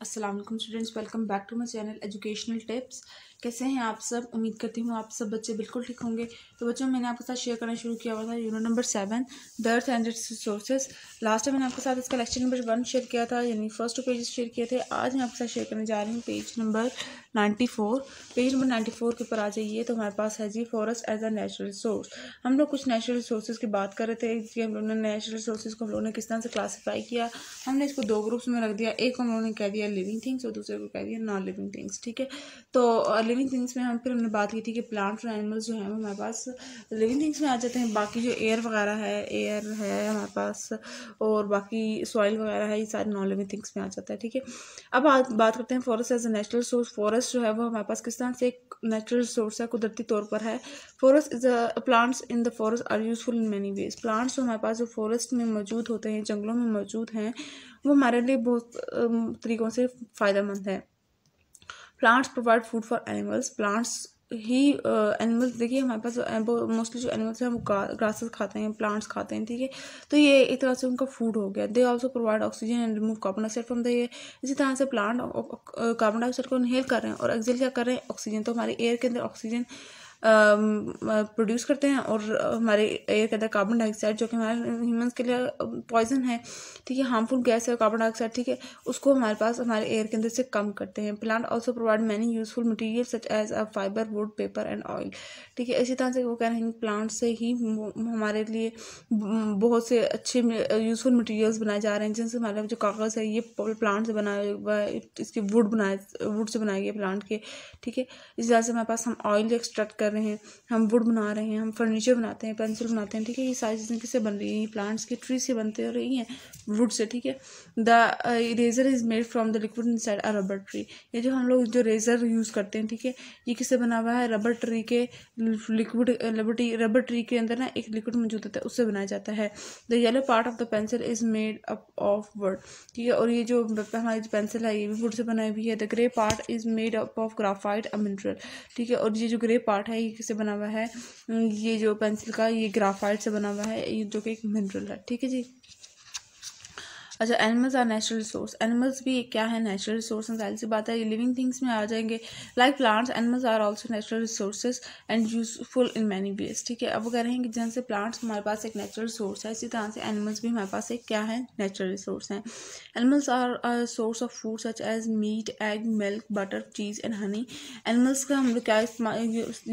Assalamualaikum students. Welcome back to my channel Educational Tips. कैसे हैं आप सब उम्मीद करती हूँ आप सब बच्चे बिल्कुल ठीक होंगे तो बच्चों मैंने आपके साथ शेयर करना शुरू किया हुआ था unit number seven the earth and its resources last time मैंने आपके साथ इसका लेक्चर नंबर वन शेयर किया था यानी फर्स्ट टू पेजेस शेयर किए थे आज मैं आपके साथ शेयर करने जा रही हूँ page number ninety four page number ninety four के ऊपर आ जाइए तो हमारे पास है जी forest as a natural resource हम लोग कुछ नेचुरल रिसोर्सेज की बात कर रहे थे कि हम लोगों ने नेचुरल रिसोर्सेज को हम लोगों ने किस तरह से क्लासीफाई किया हमने इसको दो ग्रुप्स में रख दिया एक हम लोगों ने कह दिया लिविंग थिंग्स और दूसरे को कह दिया नॉन लिविंग थिंग्स ठीक है तो लिविंग थिंग्स में हम फिर हमने बात की थी कि प्लांट्स और एनिमल्स जो हैं वो हमारे पास लिविंग थिंग्स में आ जाते हैं बाकी जो एयर वगैरह है एयर है हमारे पास और बाकी सॉइल वगैरह है ये सारे नॉन लिविंग थिंग्स में आ जाता है ठीक है अब आ, बात करते हैं forest as a natural source forest जो है वो हमारे पास किस तरह से एक नेचुरल सोर्स है कुदरती तौर पर है forest is a plants in the forest are useful in many ways plants जो हमारे पास जो फॉरेस्ट में मौजूद होते हैं जंगलों में मौजूद हैं वो हमारे लिए बहुत तरीक़ों से फ़ायदेमंद है plants provide food for animals plants ही एनिमल्स uh, देखिए हमारे पास मोस्टली जो एनिमल्स हैं वो ग्रासेस खाते हैं प्लांट्स खाते हैं ठीक है तो ये एक तरह से उनका फूड हो गया they also provide oxygen and remove carbon dioxide from the air इसी तरह से प्लांट कार्बन डाइऑक्साइड को इनहेल कर रहे हैं और एक्सेल क्या कर रहे हैं ऑक्सीजन तो हमारे एयर के अंदर ऑक्सीजन प्रोड्यूस करते हैं और हमारे एयर के अंदर कार्बन डाइऑक्साइड जो कि हमारे ह्यूमन के लिए पॉइजन है ठीक है हार्मफुल गैस है कार्बन डाइऑक्साइड ठीक है उसको हमारे पास हमारे एयर के अंदर से कम करते हैं plant also provide many useful material such as a fibre wood paper and oil ठीक है इसी तरह से वो कह रहे हैं प्लांट से ही हमारे लिए बहुत से अच्छे यूजफुल मटीरियल्स बनाए जा रहे हैं जिनसे हमारे जो कागज़ है ये प्लांट से बनाया हुआ है इसके वुड बनाए वुड से बनाए गए प्लांट के ठीक है इस तरह से हमारे पास हम ऑयल एक्सट्रैक्ट कर रहे हैं हम वुड बना रहे हैं हम फर्नीचर बनाते हैं पेंसिल बनाते हैं ठीक है ये सारी चीज़ें किससे बन रही हैं प्लांट्स की ट्री से बनते हो रही हैं वुड से ठीक है the eraser is made from the liquid inside a rubber tree ये जो हम लोग जो रेजर यूज़ करते हैं ठीक है ये किससे बना हुआ है रबर ट्री के लिक्विड लबटी रबर ट्री के अंदर ना एक लिक्विड मौजूद होता है उससे बनाया जाता है the yellow part of the pencil is made up of wood ठीक है और ये जो हमारी पेंसिल है ये भी वुड से बनाई हुई है the grey part is made up of graphite a mineral ठीक है और ये जो ग्रे पार्ट है ये किससे बना हुआ है ये जो पेंसिल का ये ग्राफाइट से बना हुआ है ये जो कि एक मिनरल है ठीक है जी अच्छा animals are natural resource animals भी क्या है नेचुरल रिसोर्स जाहिर सी बात है ये लिविंग थिंग्स में आ जाएंगे like plants animals are also natural resource and useful in many ways ठीक है अब वो कह रहे हैं कि जैसे प्लांट्स हमारे पास एक नेचुरल रिसोर्स है इसी तरह से एनिमल्स भी हमारे पास एक क्या है नेचुरल रिसोर्स हैं animals are source of food such as meat egg milk butter cheese and honey animals का हम लोग क्या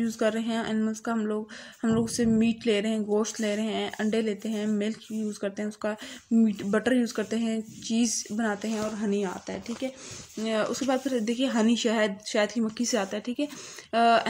यूज़ कर रहे हैं एनिमल्स का हम लोग हम लोग उससे मीट ले रहे हैं गोश्त ले रहे हैं अंडे लेते हैं मिल्क यूज़ करते हैं उसका मीट बटर यूज़ करते करते हैं चीज़ बनाते हैं और हनी आता है ठीक है उसके बाद फिर देखिए हनी शहद शायद ही मक्खी से आता है ठीक है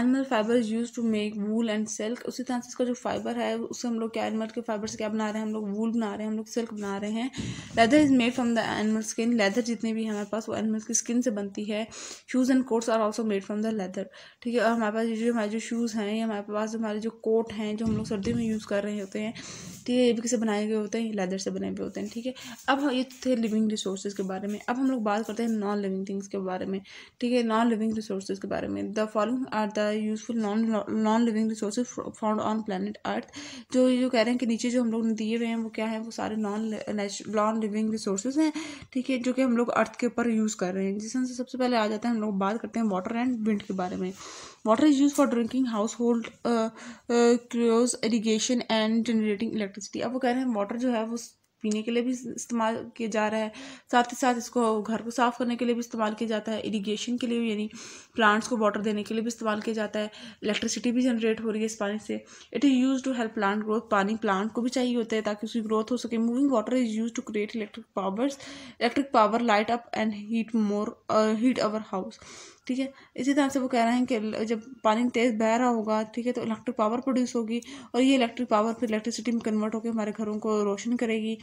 animal fibre is use to make wool and silk उसी तरह से इसका जो फाइबर है उससे हम लोग क्या एनिमल के फाइबर से क्या बना रहे हैं हम लोग वूल बना रहे हैं हम लोग सिल्क बना रहे हैं leather is made from the animal skin leather जितनी भी हमारे पास वो एनिमल्स की स्किन से बनती है shoes and coats are also made from the leather ठीक है और हमारे पास जो हमारे जो शूज़ हैं या हमारे पास हमारे जो कोट हैं जो हम लोग सर्दी में यूज़ कर रहे होते हैं ठीक तो है ये भी किसे बनाए गए होते हैं लेदर से बने हुए होते हैं ठीक है अब हाँ, ये थे लिविंग रिसोर्सेज के बारे में अब हम लोग बात करते हैं नॉन लिविंग थिंग्स के बारे में ठीक है नॉन लिविंग रिसोर्सेज के बारे में the following are the useful non non living resources found on planet Earth जो जो कह रहे हैं कि नीचे जो हम लोग ने दिए हुए हैं वो क्या है वो सारे नॉन नॉन लिविंग रिसोर्सेज हैं ठीक है जो कि हम लोग अर्थ के ऊपर यूज़ कर रहे हैं जिसमें से सबसे पहले आ जाता है हम लोग बात करते हैं वाटर एंड विंड के बारे में water is use for drinking household chores irrigation and generating electricity अब वो कह रहे हैं वाटर जो है वो पीने के लिए भी इस्तेमाल किया जा रहा है साथ ही साथ इसको घर को साफ़ करने के लिए भी इस्तेमाल किया जाता है इरीगेशन के लिए यानी प्लांट्स को वाटर देने के लिए भी इस्तेमाल किया जाता है इलेक्ट्रिसिटी भी जनरेट हो रही है इस पानी से it is use to help plant growth पानी प्लांट को भी चाहिए होता है ताकि उसकी ग्रोथ हो सके moving water is use to create electric powers electric power light up and heat more heat our house ठीक है इसी तरह से वो कह रहे हैं कि जब पानी तेज़ बह रहा होगा ठीक है तो इलेक्ट्रिक पावर प्रोड्यूस होगी और ये इलेक्ट्रिक पावर फिर इलेक्ट्रिसिटी में कन्वर्ट होकर हमारे घरों को रोशन करेगी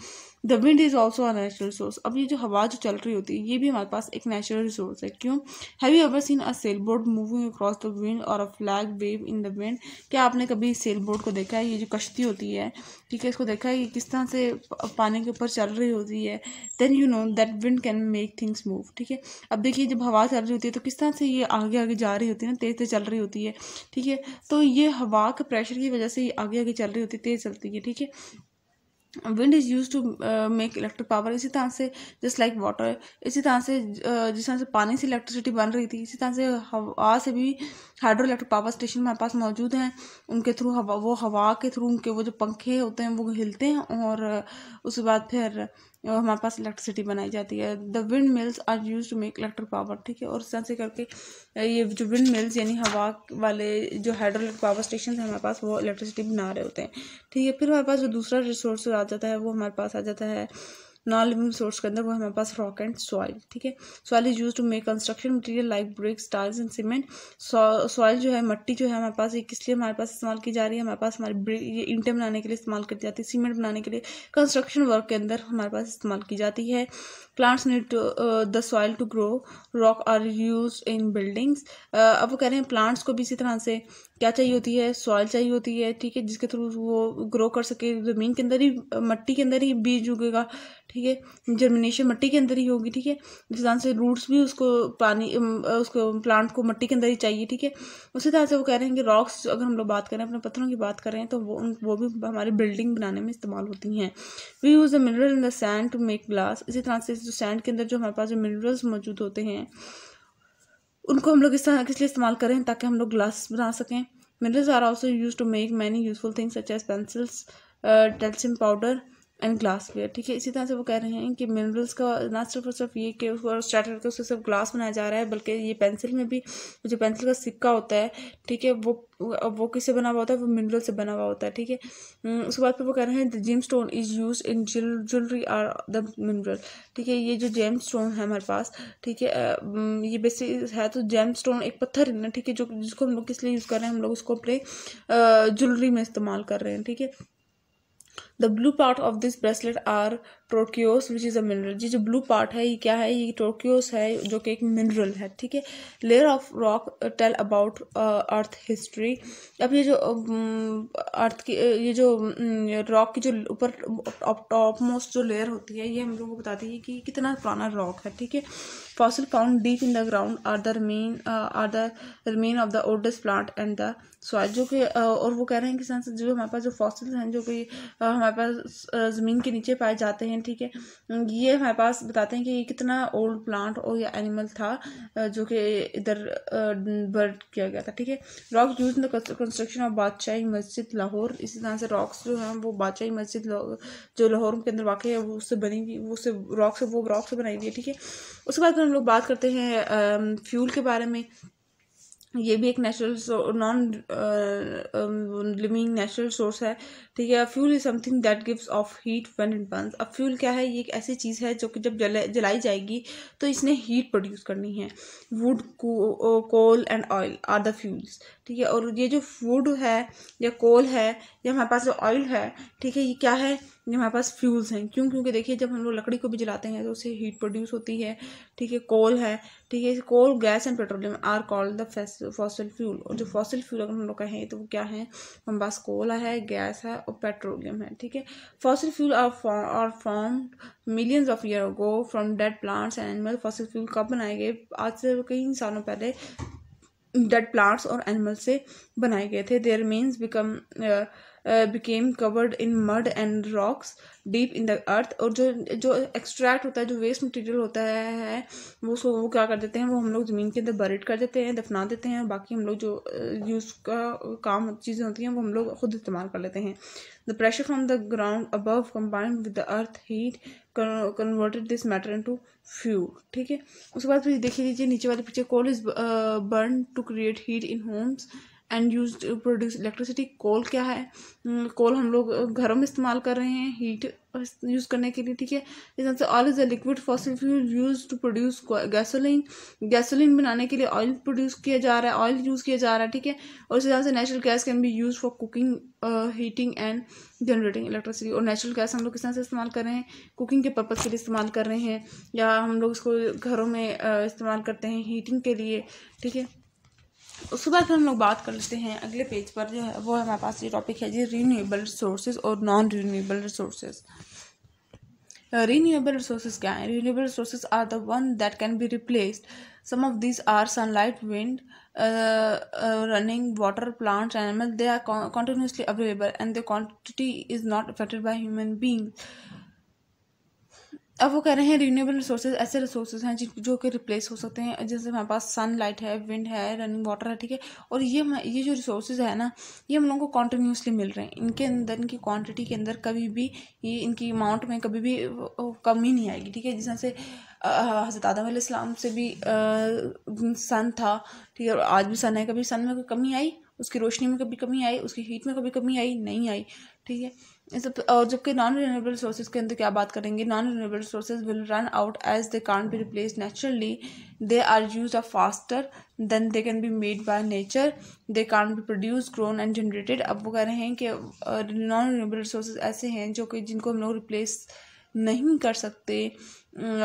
the wind is also a natural resource अब ये जो हवा जो चल रही होती है ये भी हमारे पास एक नेचुरल रिसोर्स है क्यों have you ever seen a sail board moving across the wind or a flag wave in the wind क्या आपने कभी सेल बोर्ड को देखा है ये जो कश्ती होती है ठीक है इसको देखा है ये किस तरह से पानी के ऊपर चल रही होती है then you know that wind can make things move ठीक है अब देखिए जब हवा चल रही होती है तो किस तरह तरह से ये आगे आगे जा रही होती है ना तेज़ तेज़ चल रही होती है ठीक है तो ये हवा के प्रेशर की वजह से ये आगे आगे चल रही होती है तेज़ चलती है ठीक है wind is use to make electric power इसी तरह से जस्ट लाइक वाटर इसी तरह से uh, जिस तरह से पानी से इलेक्ट्रिसिटी बन रही थी इसी तरह से हवा से भी हाइड्रो इलेक्ट्रिक पावर स्टेशन हमारे पास मौजूद हैं उनके थ्रू हवा वो हवा के थ्रू उनके वो जो पंखे होते हैं वो हिलते हैं और uh, उसके बाद फिर और हमारे पास इलेक्ट्रिसिटी बनाई जाती है the windmills are use to make electric power ठीक है और इस तरह से करके ये जो विंड मिल्स यानी हवा वाले जो हाइड्रोलिक पावर स्टेशन है हमारे पास वो इलेक्ट्रिसिटी बना रहे होते हैं ठीक है फिर हमारे पास जो दूसरा रिसोर्स आ जाता है वो हमारे पास आ जाता है नॉन लिविंग सोर्स के अंदर वो हमारे पास रॉक एंड सॉइल ठीक है soil is use to make construction material like bricks tiles and cement soil जो है मट्टी जो है हमारे पास किस लिए हमारे पास इस्तेमाल की जा रही है हमारे पास हमारे ये ईंटें बनाने के लिए इस्तेमाल की जाती है सीमेंट बनाने के लिए कंस्ट्रक्शन वर्क के अंदर हमारे पास इस्तेमाल की जाती है plants need the soil to grow rock are use in buildings अब वो कह रहे हैं प्लांट्स को भी इसी तरह से क्या चाहिए होती है सॉइल चाहिए होती है ठीक है जिसके थ्रू वो ग्रो कर सके ज़मीन के अंदर ही मट्टी के अंदर ही बीज उगेगा ठीक है जर्मिनेशन मट्टी के अंदर ही होगी ठीक है जिस तरह से रूट्स भी उसको पानी उसको प्लांट को मट्टी के अंदर ही चाहिए ठीक है उसी तरह से वो कह रहे हैं कि रॉक्स अगर हम लोग बात करें अपने पत्थरों की बात करें तो वो वो भी हमारी बिल्डिंग बनाने में इस्तेमाल होती हैं we use the mineral in the sand to make glass इसी तरह से जो सैंड के अंदर जो हमारे पास जो मिनरल्स मौजूद होते हैं उनको हम लोग इस तरह इसलिए लिए इस्तेमाल करें ताकि हम लोग ग्लास बना सकें minerals are also use to make many useful things such as pencils talcum powder and glassware ठीक है इसी तरह से वो कह रहे हैं कि मिनरल्स का ना सिर्फ और सिर्फ ये कि उसको स्टार्टर का उसको सिर्फ ग्लास बनाया जा रहा है बल्कि ये पेंसिल में भी जो पेंसिल का सिक्का होता है ठीक है वो अब वो किससे बना हुआ होता है वो मिनरल से बना हुआ होता है ठीक है हम्म, उसके बाद फिर वो कह रहे हैं the gemstone is use in jewellery are the mineral ठीक है ये जो जेम स्टोन है हमारे पास ठीक है हम्म, ये बेसिक है तो जेम स्टोन एक पत्थर है ना ठीक है जो जिसको हम लोग किस लिए यूज़ कर रहे हैं हम लोग उसको अपने ज्वेलरी में इस्तेमाल कर रहे हैं ठीक है the blue part of this bracelet are turquoise which is a mineral जी जो ब्लू पार्ट है ये क्या है ये टोर्क्योस है जो कि एक मिनरल है ठीक है layer of rock tell about Earth history अब ये जो अर्थ um, की uh, ये जो रॉक mm, की जो ऊपर टॉप मोस्ट जो लेयर होती है ये हम लोगों को बताती है कि कितना पुराना रॉक है ठीक है fossil found deep in the ground are the remain are the remain of the oldest plant and the soil जो कि uh, और वो कह रहे हैं कि जो हमारे पास जो फॉसल हैं जो कि हमारे uh, हमारे पास ज़मीन के नीचे पाए जाते हैं ठीक है ये हमारे पास बताते हैं कि ये कितना ओल्ड प्लांट और या एनिमल था जो कि इधर बर्ड किया गया था ठीक है rock use in the construction of Badshahi Masjid Lahore इसी तरह से रॉक्स जो हैं वो बादशाही मस्जिद जो लाहौर के अंदर वाकई है वो उससे बनी हुई वो उससे रॉक से वो रॉक से बनाई हुई है ठीक है उसके बाद हम लोग बात करते हैं फ्यूल के बारे में ये भी एक natural non living natural source है ठीक है fuel is something that gives off heat when it burns अब फ्यूल क्या है ये एक ऐसी चीज़ है जो कि जब जला जलाई जाएगी तो इसने हीट प्रोड्यूस करनी है wood coal and oil are the fuels ठीक है और ये जो वुड है या कोल है या हमारे पास जो ऑयल है ठीक है ये क्या है हमारे पास फ्यूल्स हैं क्यों क्योंकि देखिए जब हम लोग लकड़ी को भी जलाते हैं तो उससे हीट प्रोड्यूस होती है ठीक है कोल है ठीक है coal gas and petroleum are called the fossil fuel और जो फॉसल फ्यूल अगर हम लोग कहें तो वो क्या है हमारे पास कोल है गैस है और पेट्रोलियम है ठीक है fossil fuel are form millions of year go from dead plants and animal fossil fuel कब बनाए गए आज से कई सालों पहले डेड प्लांट्स और एनिमल से बनाए गए थे their means become became covered in mud and rocks deep in the earth और जो जो एक्सट्रैक्ट होता है जो वेस्ट मटेरियल होता है वो उसको वो क्या कर देते हैं वो हम लोग ज़मीन के अंदर बरेड कर देते हैं दफना देते हैं बाकी हम लोग जो यूज़ uh, का काम चीज़ें होती हैं वो हम लोग खुद इस्तेमाल कर लेते हैं the pressure from the ground above combined with the earth heat converted this matter into fuel ठीक है उसके बाद फिर देख लीजिए नीचे वाले पीछे coal is burn to create heat in homes and use produce electricity coal क्या है कोल hmm, हम लोग uh, घरों में इस्तेमाल कर रहे हैं हीट यूज़ uh, करने के लिए ठीक है इस तरह से oil is a liquid fossil fuel use to produce gasoline gasoline बनाने के लिए ऑयल प्रोड्यूस किया जा रहा है ऑयल यूज़ किया जा रहा है ठीक है और इस तरह से natural gas can be use for cooking heating and generating electricity और नेचुरल गैस हम लोग किस तरह से इस्तेमाल कर रहे हैं कुकिंग के पर्पज़ के लिए इस्तेमाल कर रहे हैं या हम लोग इसको घरों में uh, इस्तेमाल करते हैं हीटिंग के लिए ठीक है उसके बाद फिर हम लोग बात कर लेते हैं अगले पेज पर जो है वो हमारे पास ये टॉपिक है जी रीन्यूएबल रिसोर्सेज और non renewable resources renewable resources क्या है renewable resources are the one that can be replaced some of this are sunlight wind running water plants animal they are continuously available and the quantity is not affected by human being अब वो कह रहे हैं renewable resources ऐसे resources हैं जिन जो कि replace हो सकते हैं जैसे हमारे पास सन लाइट है विंड है रनिंग वाटर है ठीक है और ये ये जो रिसोर्सेज है ना ये हम लोगों को कॉन्टीन्यूसली मिल रहे हैं इनके अंदर इनकी क्वांटिटी के अंदर कभी भी ये इनकी अमाउंट में कभी भी कमी नहीं आएगी ठीक है जिस से हज़रत आदम इस्लाम से भी सन था ठीक है और आज भी सन है कभी सन में कोई कमी आई उसकी रोशनी में कभी कमी आई उसकी हीट में कभी कमी आई नहीं आई ठीक है जबकि नॉन रिन्यूएबल रिसोर्सेज के अंदर क्या बात करेंगे non renewable resources will run out as they can't be replace naturally they are use a faster than they can be made by nature they can't be produce grown and generated अब वो कह रहे हैं कि non renewable resources ऐसे हैं जो कि जिनको हम लोग रिप्लेस नहीं कर सकते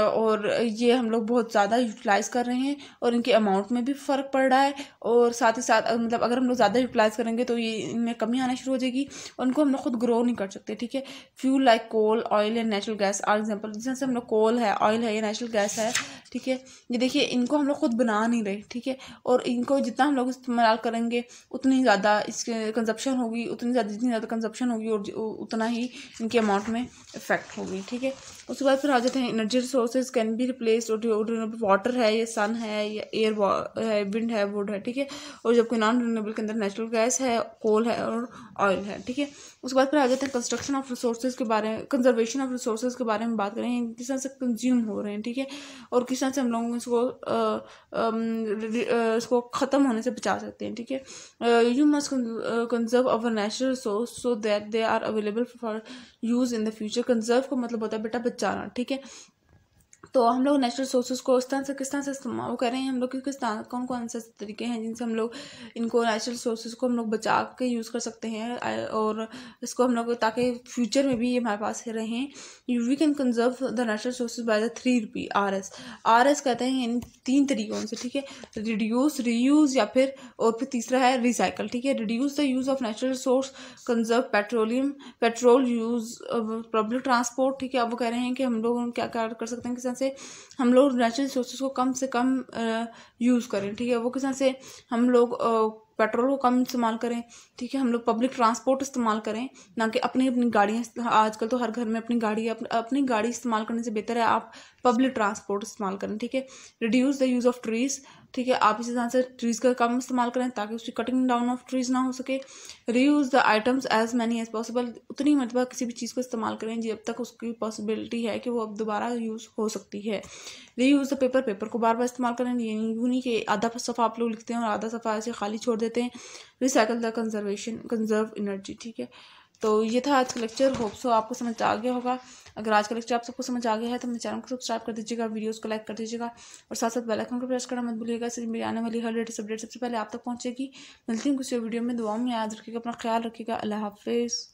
और ये हम लोग बहुत ज़्यादा यूटिलाइज़ कर रहे हैं और इनके अमाउंट में भी फ़र्क पड़ रहा है और साथ ही साथ मतलब अगर हम लोग ज़्यादा यूटिलाइज़ करेंगे तो ये इनमें कमी आना शुरू हो जाएगी और उनको हम लोग खुद ग्रो नहीं कर सकते ठीक है fuel like coal oil and natural gas are example जैसे हम लोग कोल है ऑयल है या नेचुरल गैस है ठीक है ये देखिए इनको हम लोग खुद बना नहीं रहे ठीक है और इनको जितना हम लोग इस्तेमाल करेंगे उतनी ज़्यादा इसके कंजप्शन होगी उतनी ज़्यादा जितनी ज़्यादा कंजप्शन होगी और उतना ही इनके अमाउंट में इफेक्ट होगी ठीक है उसके बाद फिर आ जाते हैं energy resources can be replace water है या सन है या एयर है विंड है वुड है ठीक है और जबकि नॉन रिनेबल के अंदर नेचुरल गैस है कोल है और ऑयल है ठीक है उसके बाद फिर आ जाते हैं कंस्ट्रक्शन ऑफ रिसोर्सेज के बारे में कंजर्वेशन ऑफ रिसोर्सेज के बारे में बात करें किस तरह से कंज्यूम हो रहे हैं ठीक है और किस तरह से हम लोग इसको इसको ख़त्म होने से बचा सकते हैं ठीक है you must conserve our natural resource so that they are available for use in the future conserve का मतलब होता है बेटा चारा ठीक है तो हम लोग नेचुरल सोर्सेज को इस तरह से किस तरह से इस्तेमाल कर रहे हैं हम लोग किस तरह कौन कौन से तरीके हैं जिनसे हम लोग इनको नेचुरल सोर्सेज को हम लोग बचा के यूज़ कर सकते हैं और इसको हम लोग ताकि फ्यूचर में भी ये हमारे पास रहें you we can conserve the natural sources by the three रुपी आर एस आर एस कहते हैं इन तीन तरीक़ों से ठीक है रिड्यूस रीयूज़ या फिर और फिर तीसरा है रिसाइकल ठीक है reduce the use of natural source conserve petroleum petrol use public transport ठीक है अब वो कह रहे हैं कि हम लोग क्या क्या कर सकते हैं किस से हम लोग नेचुरल रिसोर्सेज को कम से कम यूज़ करें ठीक है वो किसान से हम लोग पेट्रोल को कम इस्तेमाल करें ठीक है हम लोग पब्लिक ट्रांसपोर्ट इस्तेमाल करें ना कि अपनी अपनी गाड़ियाँ आजकल तो हर घर में अपनी गाड़ी अपनी गाड़ी इस्तेमाल करने से बेहतर है आप पब्लिक ट्रांसपोर्ट इस्तेमाल करें ठीक है reduce the use of trees ठीक है आप इसी तरह से ट्रीज़ का कम इस्तेमाल करें ताकि उसकी कटिंग डाउन ऑफ ट्रीज़ ना हो सके reuse the items as many as possible उतनी मतलब किसी भी चीज़ को इस्तेमाल करें जब तक उसकी पॉसिबिलिटी है कि वो अब दोबारा यूज़ हो सकती है रीयूज़ द पेपर पेपर को बार बार इस्तेमाल करें यूँ नहीं कि आधा सफ़ा आप लोग लिखते हैं और आधा सफ़ा ऐसे खाली छोड़ देते हैं recycle the conservation conserve energy ठीक है तो ये था आज का लेक्चर होप सो आपको समझ आ गया होगा अगर आज का लेक्चर आप सबको समझ आ गया है तो मेरे चैनल को सब्सक्राइब कर दीजिएगा वीडियोस को लाइक कर दीजिएगा और साथ साथ बेल आइकन को प्रेस करना मत भूलिएगा इससे मेरी आने वाली हर लेटेस्ट अपडेट सबसे पहले आप तक पहुंचेगी मिलती हूँ किसी वीडियो में दुआओं में याद रखिएगा अपना ख्याल रखिएगा अल्लाह हाफिज़